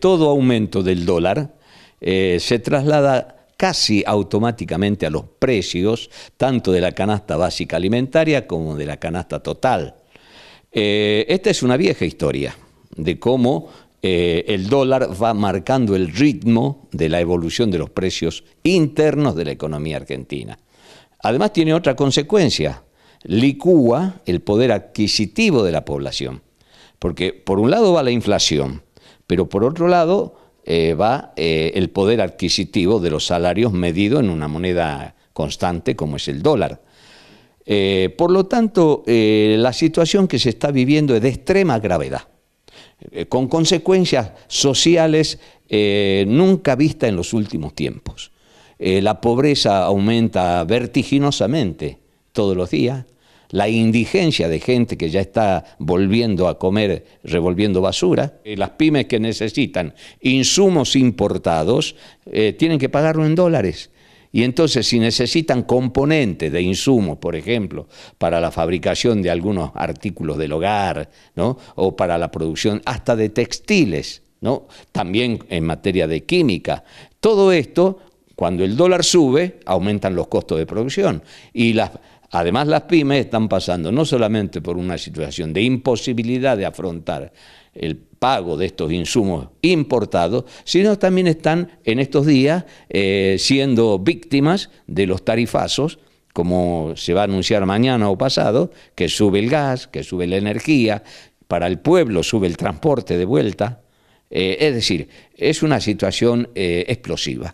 todo aumento del dólar eh, se traslada casi automáticamente a los precios, tanto de la canasta básica alimentaria como de la canasta total. Eh, esta es una vieja historia de cómo eh, el dólar va marcando el ritmo de la evolución de los precios internos de la economía argentina. Además tiene otra consecuencia, licúa el poder adquisitivo de la población, porque por un lado va la inflación, pero por otro lado eh, va eh, el poder adquisitivo de los salarios medido en una moneda constante como es el dólar. Eh, por lo tanto, la situación que se está viviendo es de extrema gravedad, con consecuencias sociales nunca vistas en los últimos tiempos. la pobreza aumenta vertiginosamente todos los días, la indigencia de gente que ya está volviendo a comer revolviendo basura, eh, las pymes que necesitan insumos importados eh, tienen que pagarlo en dólares. Y entonces si necesitan componentes de insumos, por ejemplo, para la fabricación de algunos artículos del hogar, ¿no? o para la producción hasta de textiles, ¿no? también en materia de química, todo esto, cuando el dólar sube, aumentan los costos de producción y las Además, las pymes están pasando no solamente por una situación de imposibilidad de afrontar el pago de estos insumos importados, sino también están en estos días eh, siendo víctimas de los tarifazos, como se va a anunciar mañana o pasado, que sube el gas, que sube la energía, para el pueblo sube el transporte de vuelta. Eh, es decir, es una situación eh, explosiva.